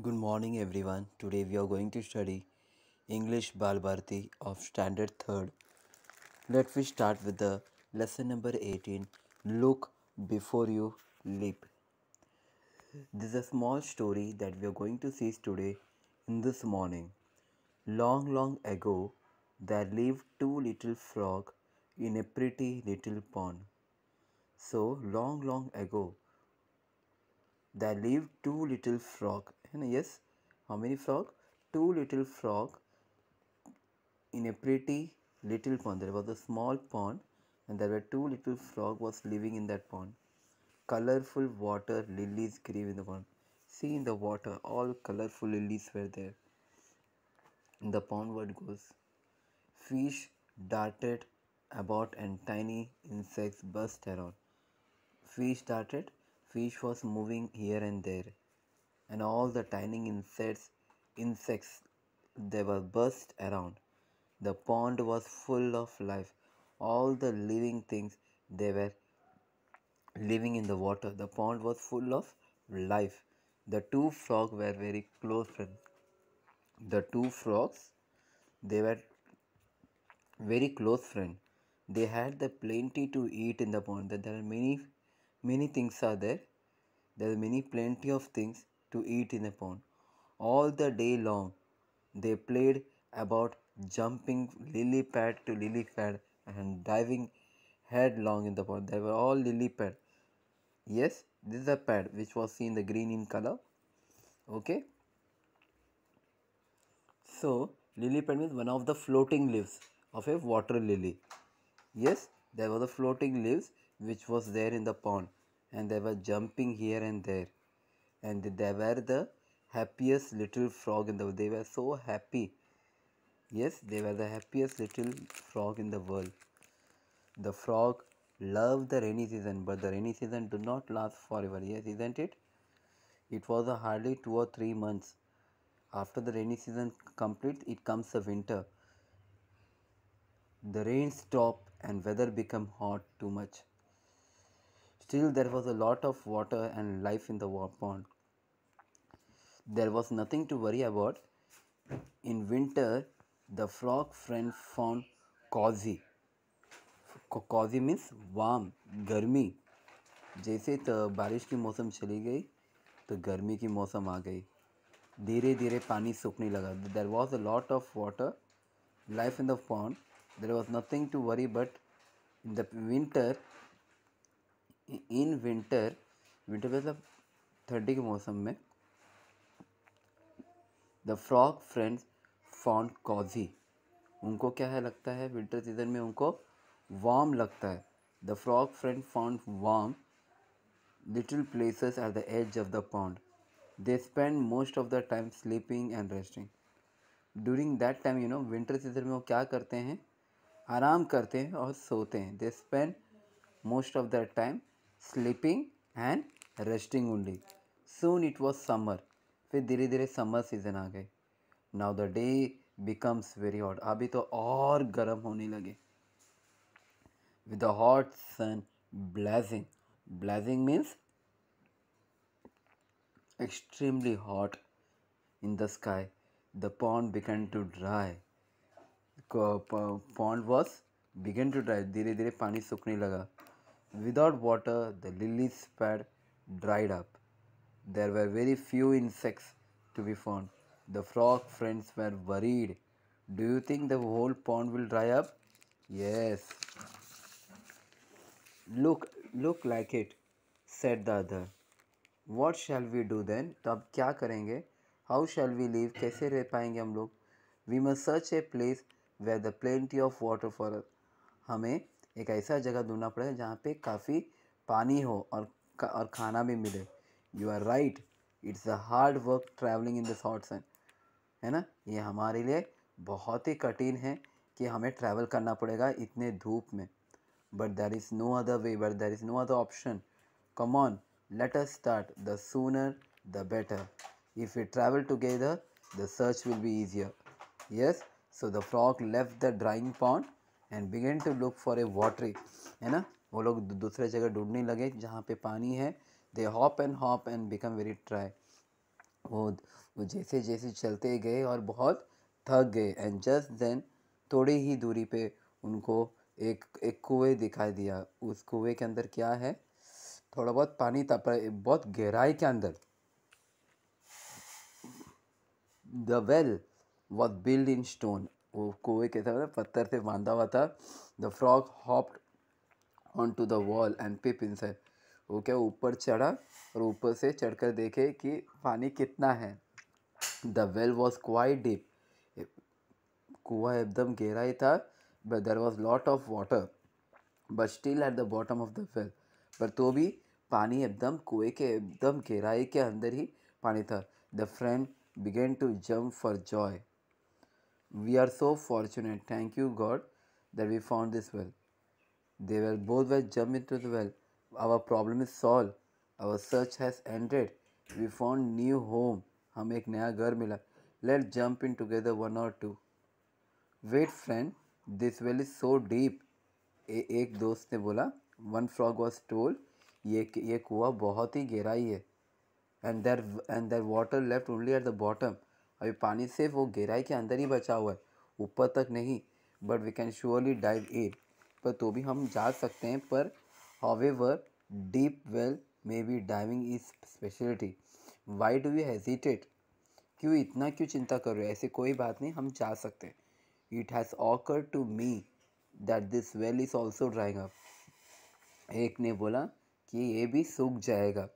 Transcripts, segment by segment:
Good morning everyone. Today we are going to study English Balbharati of standard 3rd. Let me start with the lesson number 18 Look before you leap. This is a small story that we are going to see today in this morning. Long long ago there lived two little frog in a pretty little pond. So long long ago there lived two little frog yes how many frog two little frog in a pretty little pond there was a small pond and there were two little frog was living in that pond colorful water lilies grew in the pond see in the water all colorful lilies were there in the pond word goes fish darted about and tiny insects buzzed around fish darted fish was moving here and there and all the tiny insects insects they were burst around. The pond was full of life. All the living things they were living in the water. The pond was full of life. The two frogs were very close friends. The two frogs they were very close friends. They had the plenty to eat in the pond. There are many many things are there. There are many plenty of things to eat in the pond. All the day long, they played about jumping lily pad to lily pad and diving headlong in the pond. They were all lily pad. Yes, this is a pad which was seen the green in color. Okay. So, lily pad means one of the floating leaves of a water lily. Yes, there were the floating leaves which was there in the pond and they were jumping here and there and they were the happiest little frog in the world. They were so happy. Yes, they were the happiest little frog in the world. The frog loved the rainy season, but the rainy season did not last forever. Yes, isn't it? It was hardly two or three months. After the rainy season completes, it comes the winter. The rain stop and weather become hot too much. Still, there was a lot of water and life in the pond. there was nothing to worry about. In winter, the frog friend found cozy. Cozy means warm, गर्मी जैसे तो बारिश की मौसम चली गई तो गर्मी की मौसम आ गई धीरे धीरे पानी सूखने लगा there was a lot of water life in the pond there was nothing to worry but in the winter in winter winter मतलब ठंडी के मौसम में the frog friends found cozy उनको क्या है लगता है विंटर सीजन में उनको वार्म लगता है the frog friend found warm little places at the edge of the pond they spend most of the time sleeping and resting during that time you know winter season में वो क्या करते हैं आराम करते हैं और सोते हैं they spend most of the time sleeping and resting only soon it was summer फिर धीरे धीरे समर सीज़न आ गए now the day becomes very hot अभी तो और गर्म होने लगे with the hot sun blazing blazing means extremely hot in the sky the pond began to dry pond was began to dry धीरे धीरे पानी सूखने लगा without water the lilies sped dried up There were very few insects to be found. The frog friends were worried. Do you think the whole pond will dry up? Yes. Look, look like it, said the other. What shall we do then? तो अब क्या करेंगे how shall we live कैसे रह पाएंगे हम लोग must search a place where the plenty of water for us. हमें एक ऐसा जगह ढूंढना पड़ेगा जहाँ पे काफ़ी पानी हो और और खाना भी मिले you are right it's a hard work travelling in this hot sun है ना ये हमारे लिए बहुत ही कठिन है कि हमें ट्रैवल करना पड़ेगा इतने धूप में but there is no other way but there is no other option come on let us start the sooner the better if you travel together the search will be easier yes so the frog left the drying pond and began to look for a watery है ना वो लोग दूसरे जगह ढूंढने लगे जहाँ पे पानी है they hop and hop and become very tired वो वो जैसे जैसे चलते गए और बहुत थक गए एंड जस्ट देन थोड़ी ही दूरी पे उनको एक एक कुएं दिखाई दिया उस कुएं के अंदर क्या है थोड़ा बहुत पानी था पर बहुत गहराई के अंदर the well was build in stone वो कुएं के था पत्थर से बांधा हुआ था the frog hopped onto the wall and peep inside वो क्या ऊपर चढ़ा और ऊपर से चढ़ कर देखे कि पानी कितना है the well was quite deep कुआ एकदम गहरा ही था but there was lot of water but still at the bottom of the well पर तो भी पानी एकदम कुएं के एकदम गहराई के अंदर ही पानी था the friend began to jump for joy we are so fortunate thank you God that we found this well they well both well jump into the well our problem is solve our search has ended we found new home हमें एक नया घर मिला let jump in together one और two wait friend this well is so deep एक दोस्त ने बोला वन फ्रॉग वॉज टोल ये ये कुआ बहुत ही गहराई है and there and there water left only at the bottom अभी पानी सिर्फ वो गहराई के अंदर ही बचा हुआ है ऊपर तक नहीं but we can surely dive at पर तो भी हम जा सकते हैं पर However, deep well may be diving is speciality why do we hesitate क्यों इतना क्यों चिंता कर रहे हो ऐसे कोई बात नहीं हम जा सकते हैं it has occur to me that this well is also drying up एक ने बोला कि ये भी सूख जाएगा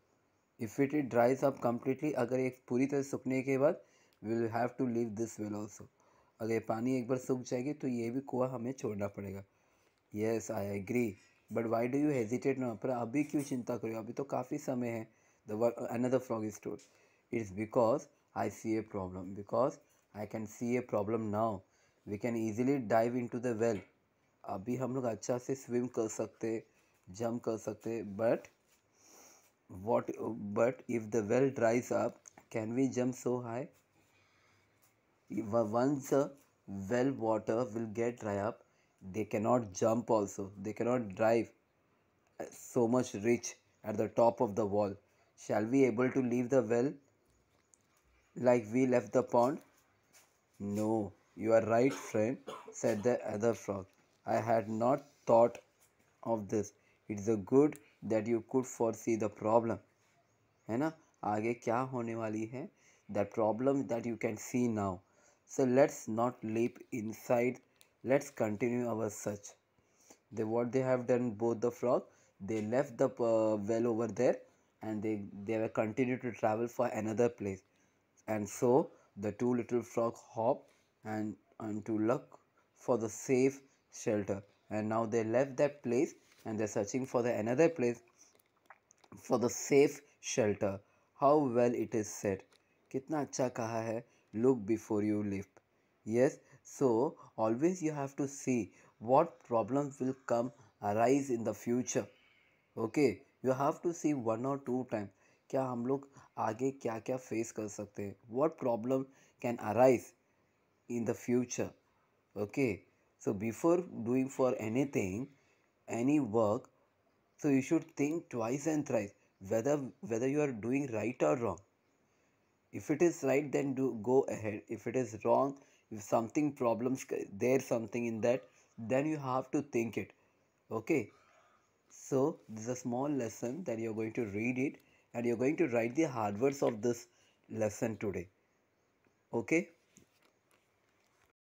if it it dries up completely अगर एक पूरी तरह सूखने के बाद will have to leave this well also अगर पानी एक बार सूख जाएगी तो ये भी कुआ हमें छोड़ना पड़ेगा yes I agree but why do you hesitate ना पर अभी क्यों चिंता करो अभी तो काफ़ी समय है the another frog is told it's because I see a problem because I can see a problem now we can easily dive into the well अभी हम लोग अच्छा से स्विम कर सकते जम्प कर सकते but what but if the well dries up can we jump so high once well water will get dry up they cannot jump also they cannot drive uh, so much reach at the top of the wall shall we able to leave the well like we left the pond no you are right friend said the other frog i had not thought of this it's a good that you could foresee the problem है ना आगे क्या होने वाली है that problem that you can see now so let's not leap inside Let's continue our search. They what they have done both the frog. They left the uh, well over there and they they were continued to travel for another place. And so the two little frog hop and and to look for the safe shelter. And now they left that place and they're searching for the another place for the safe shelter. How well it is said. कितना अच्छा कहा है Look before you leap. Yes. So always you have to see what problems will come arise in the future. Okay, you have to see one or two times. क्या हम लोग आगे क्या क्या फेस कर सकते हैं what problem can arise in the future okay so before doing for anything any work so you should think twice and thrice whether whether you are doing right or wrong if it is right then do go ahead if it is wrong if something problems there something in that then you have to think it okay so this is a small lesson that you're going to read it and you're going to write the hard words of this lesson today okay